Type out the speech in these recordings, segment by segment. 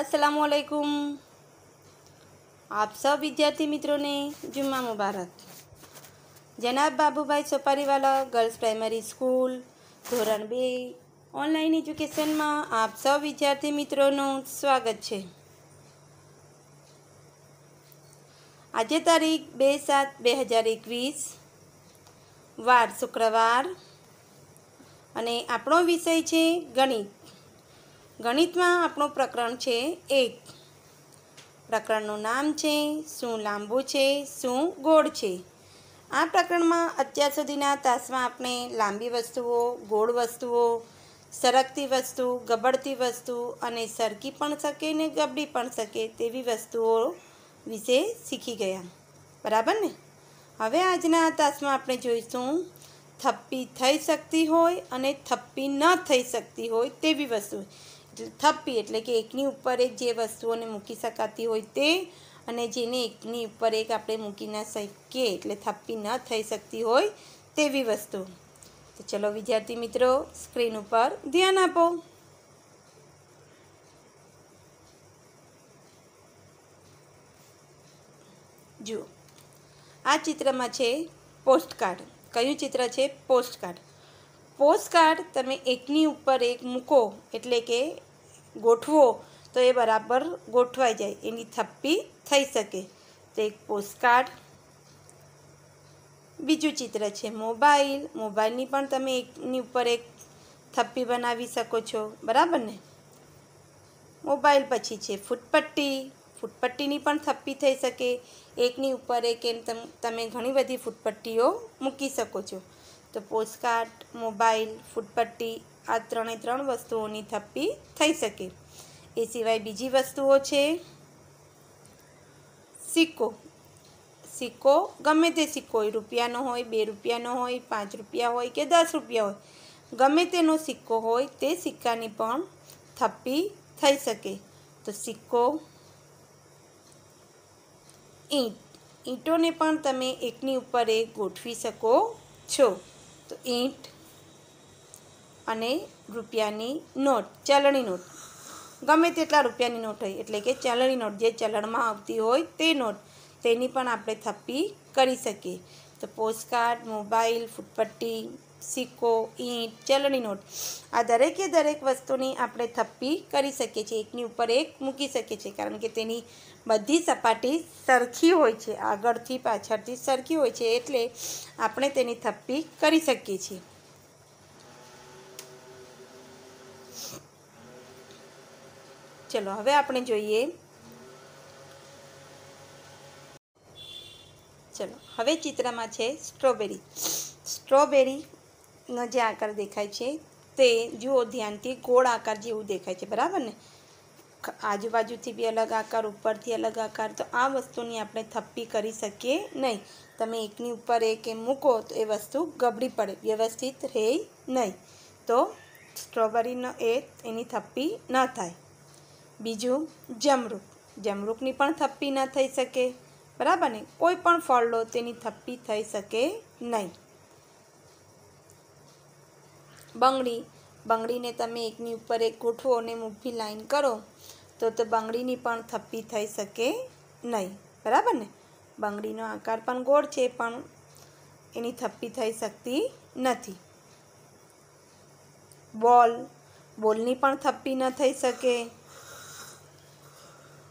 અસલામકુમ આપ સૌ વિદ્યાર્થી મિત્રોને જુમ્મા મુબારક જનાબ Babubhai Sopariwala girls primary school ધોરણ બે ઓનલાઈન એજ્યુકેશનમાં આપ સૌ વિદ્યાર્થી મિત્રોનું સ્વાગત છે આજે તારીખ બે સાત બે હજાર એકવીસ વાર શુક્રવાર અને આપણો વિષય છે ગણિત ગણિતમાં આપણું પ્રકરણ છે એક પ્રકરણનું નામ છે શું લાંબુ છે શું ગોળ છે આ પ્રકરણમાં અત્યાર સુધીના તાસમાં આપણે લાંબી વસ્તુઓ ગોળ વસ્તુઓ સરકતી વસ્તુ ગબડતી વસ્તુ અને સરકી પણ શકે ને ગબડી પણ શકે તેવી વસ્તુઓ વિશે શીખી ગયા બરાબર ને હવે આજના તાસમાં આપણે જોઈશું થપ્પી થઈ શકતી હોય અને થપ્પી ન થઈ શકતી હોય તેવી વસ્તુ થપ્પી એટલે કે એકની ઉપર એક જે વસ્તુઓને મૂકી શકાતી હોય તે અને જેને એકની ઉપર એક આપણે મૂકી ના શકીએ એટલે થપ્પી ન થઈ શકતી હોય તેવી વસ્તુ તો ચલો વિદ્યાર્થી મિત્રો સ્ક્રીન ઉપર ધ્યાન આપો જુઓ આ ચિત્રમાં છે પોસ્ટકાર્ડ કયું ચિત્ર છે પોસ્ટકાર્ડ પોસ્ટકાર્ડ તમે એકની ઉપર એક મૂકો એટલે કે ગોઠવો તો એ બરાબર ગોઠવાઈ જાય એની થપ્પી થઈ શકે તો એક પોસ્ટકાર્ડ બીજું ચિત્ર છે મોબાઈલ મોબાઈલની પણ તમે એકની ઉપર એક થપ્પી બનાવી શકો છો બરાબર ને મોબાઈલ પછી છે ફૂટપટ્ટી ફૂટપટ્ટીની પણ થપ્પી થઈ શકે એકની ઉપર એક એમ તમે ઘણી બધી ફૂટપટ્ટીઓ મૂકી શકો છો તો પોસ્ટકાર્ડ મોબાઈલ ફૂટપટ્ટી આ ત્રણે ત્રણ વસ્તુઓની થપ્પી થઈ શકે એ સિવાય બીજી વસ્તુઓ છે સિક્કો સિક્કો ગમે તે સિક્કો હોય રૂપિયાનો હોય બે રૂપિયાનો હોય પાંચ રૂપિયા હોય કે દસ રૂપિયા હોય ગમે તેનો સિક્કો હોય તે સિક્કાની પણ થપ્પી થઈ શકે તો સિક્કો ઈંટ ઈંટોને પણ તમે એકની ઉપર એક ગોઠવી શકો છો તો ઈંટ અને રૂપિયાની નોટ ચલણી નોટ ગમે તેટલા રૂપિયાની નોટ હોય એટલે કે ચલણી નોટ જે ચલણમાં આવતી હોય તે નોટ તેની પણ આપણે થપ્પી કરી શકીએ તો પોસ્ટકાર્ડ મોબાઈલ ફૂટપટ્ટી સિક્કો ઈંટ ચલણી નોટ આ દરેકે દરેક વસ્તુની આપણે થપ્પી કરી શકીએ છીએ એકની ઉપર એક મૂકી શકીએ છીએ કારણ કે તેની બધી સપાટી સરખી હોય છે આગળથી પાછળથી સરખી હોય છે એટલે આપણે તેની થપ્પી કરી શકીએ છીએ ચલો હવે આપણે જોઈએ ચલો હવે ચિત્રમાં છે સ્ટ્રોબેરી સ્ટ્રોબેરી નો જે આકાર દેખાય છે તે જુઓ ધ્યાનથી ગોળ આકાર જેવું દેખાય છે બરાબર ને આજુબાજુથી બી અલગ આકાર ઉપરથી અલગ આકાર તો આ વસ્તુની આપણે થપ્પી કરી શકીએ નહીં તમે એકની ઉપર એક એમ મૂકો તો એ વસ્તુ ગબડી પડે વ્યવસ્થિત રહે નહીં તો સ્ટ્રોબેરીનો એ એની થપ્પી ન થાય બીજું જમરૂક જમરૂકની પણ થપ્પી ન થઈ શકે બરાબર ને કોઈ પણ ફળ લો તેની થપ્પી થઈ શકે નહીં બંગડી બંગડીને તમે એકની ઉપર એક ગોઠવો અને મૂકી લાઈન કરો તો તો બંગડીની પણ થપ્પી થઈ શકે નહીં બરાબર ને બંગડીનો આકાર પણ ગોળ છે પણ એની થપ્પી થઈ શકતી નથી બોલ બોલની પણ થપ્પી ન થઈ શકે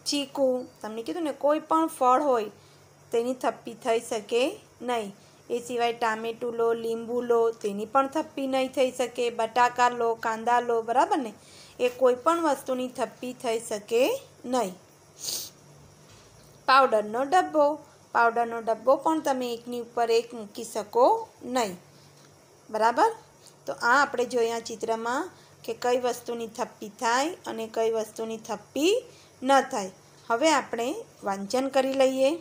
ચીકુ તમને કીધું ને કોઈ પણ ફળ હોય તેની થપ્પી થઈ શકે નહીં એ સિવાય ટામેટું લો લીંબુ લો તેની પણ થપ્પી નહીં થઈ શકે બટાકા લો કાંદા લો બરાબર ને એ કોઈ પણ વસ્તુની થપ્પી થઈ શકે નહીં પાવડરનો ડબ્બો પાવડરનો ડબ્બો પણ તમે એકની ઉપર એક મૂકી શકો નહીં બરાબર તો આ આપણે જોયા ચિત્રમાં કે કઈ વસ્તુની થપ્પી થાય અને કઈ વસ્તુની થપ્પી ન થાય હવે આપણે વાંચન કરી લઈએ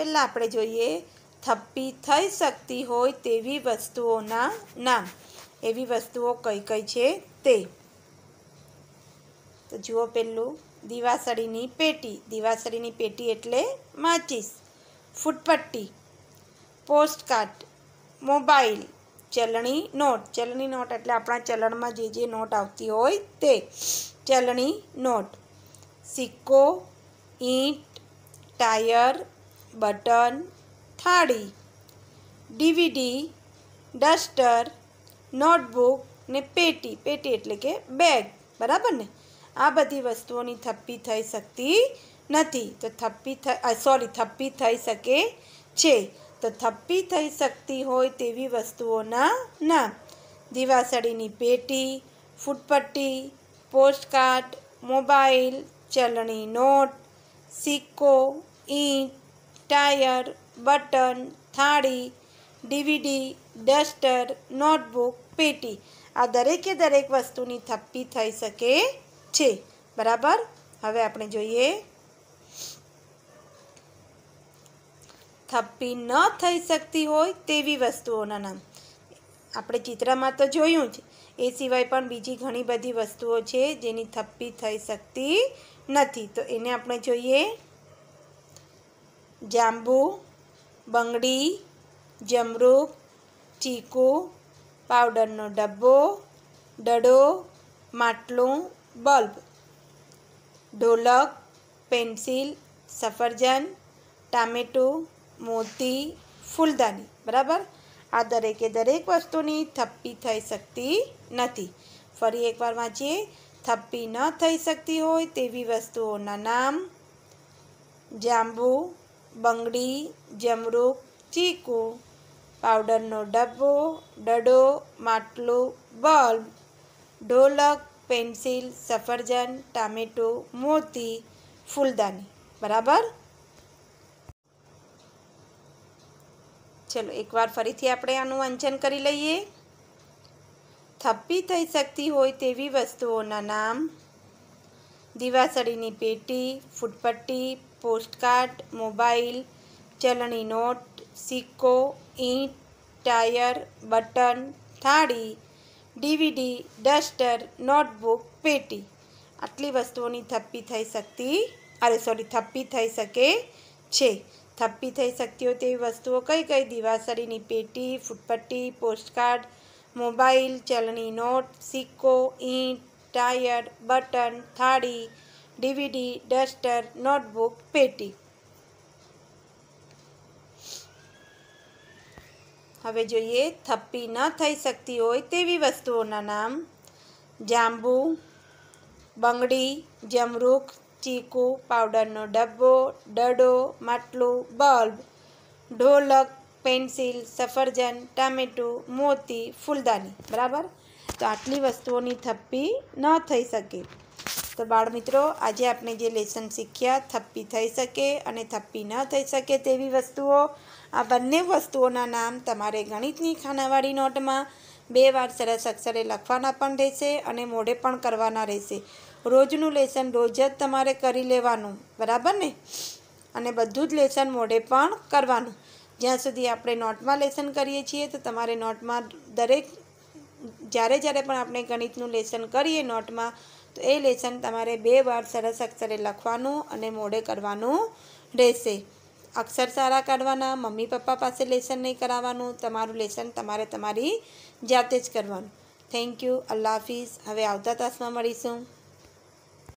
પહેલાં આપણે જોઈએ થપ્પી થઈ શકતી હોય તેવી વસ્તુઓના નામ એવી વસ્તુઓ કઈ કઈ છે તે તો જુઓ પહેલું દિવાસળીની પેટી દિવાસળીની પેટી એટલે માચીસ ફૂટપટ્ટી પોસ્ટકાર્ડ મોબાઈલ ચલણી નોટ ચલણી નોટ એટલે આપણા ચલણમાં જે જે નોટ આવતી હોય તે ચલણી નોટ સિક્કો ઈંટ ટાયર બટન થાળી ડીવીડી ડસ્ટર નોટબુક ને પેટી પેટી એટલે કે બેગ બરાબર ને આ બધી વસ્તુઓની થપ્પી થઈ શકતી નથી તો થપ્પી થઈ સોરી થપ્પી થઈ શકે છે તો થપ્પી થઈ શકતી હોય તેવી વસ્તુઓના ના દિવાસળીની પેટી ફૂટપટ્ટી પોસ્ટકાર્ડ મોબાઈલ ચલણી નોટ સિક્કો ઈંટ ટાયર બટન થાળી ડીવીડી ડસ્ટર નોટબુક પેટી આ દરેકે દરેક વસ્તુની થપ્પી થઈ શકે છે બરાબર હવે આપણે જોઈએ થપ્પી ન થઈ શકતી હોય તેવી વસ્તુઓના નામ આપણે ચિત્રમાં તો જોયું જ એ સિવાય પણ બીજી ઘણી બધી વસ્તુઓ છે જેની થપ્પી થઈ શકતી નથી તો એને આપણે જોઈએ જાંબુ બંગડી જમરૂક ચીકુ પાવડરનો ડબ્બો ડડો માટલું બલ્બ ઢોલક પેન્સિલ સફરજન ટામેટું મોતી ફૂલદાની બરાબર આ દરેકે દરેક વસ્તુની થપ્પી થઈ શકતી નથી ફરી એકવાર વાંચીએ થપ્પી ન થઈ શકતી હોય તેવી વસ્તુઓના નામ જાંબુ બંગડી જમરૂક ચીકુ પાવડરનો ડબ્બો ડડો માટલું બલ્બ ઢોલક પેન્સિલ સફરજન ટામેટો મોતી ફૂલદાની બરાબર ચલો એકવાર ફરીથી આપણે આનું વાંચન કરી લઈએ થપ્પી થઈ શકતી હોય તેવી વસ્તુઓના નામ દિવાસળીની પેટી ફૂટપટ્ટી પોસ્ટકાર્ડ મોબાઈલ ચલણી નોટ સિક્કો ઈંટ ટાયર બટન થાળી ડીવીડી ડસ્ટર નોટબુક પેટી આટલી વસ્તુઓની થપ્પી થઈ શકતી અરે સોરી થપ્પી થઈ શકે છે થપ્પી થઈ શકતી હોય તેવી વસ્તુઓ કઈ કઈ દિવાસળીની પેટી ફૂટપટ્ટી પોસ્ટકાર્ડ મોબાઈલ ચલણી નોટ સિક્કો ઈંટ ટાયર બટન થાળી ડીવીડી ડસ્ટર નોટબુક પેટી હવે જોઈએ થપ્પી ન થઈ શકતી હોય તેવી વસ્તુઓના નામ જાંબુ બંગડી જમરૂખ ચીકુ પાવડરનો ડબ્બો ડડો માટલું બલ્બ ઢોલક પેન્સિલ સફરજન ટામેટું મોતી ફૂલદાની બરાબર તો આટલી વસ્તુઓની થપ્પી ન થઈ શકે તો બાળમિત્રો આજે આપણે જે લેસન શીખ્યા થપ્પી થઈ શકે અને થપ્પી ન થઈ શકે તેવી વસ્તુઓ આ બંને વસ્તુઓના નામ તમારે ગણિતની ખાનાવાળી નોટમાં બે વાર સરસ અક્ષરે લખવાના પણ રહેશે અને મોઢે પણ કરવાના રહેશે રોજનું લેસન રોજ જ તમારે કરી લેવાનું બરાબર ને અને બધું જ લેસન મોઢે પણ કરવાનું જ્યાં સુધી આપણે નોટમાં લેસન કરીએ છીએ તો તમારે નોટમાં દરેક જ્યારે જ્યારે પણ આપણે ગણિતનું લેસન કરીએ નોટમાં તો એ લેસન તમારે બે વાર સરસ અક્ષરે લખવાનું અને મોડે કરવાનું રહેશે અક્ષર સારા કાઢવાના મમ્મી પપ્પા પાસે લેસન નહીં કરાવવાનું તમારું લેસન તમારે તમારી જાતે જ કરવાનું થેન્ક યુ અલ્લાહ હાફિઝ હવે આવતા તાસમાં મળીશું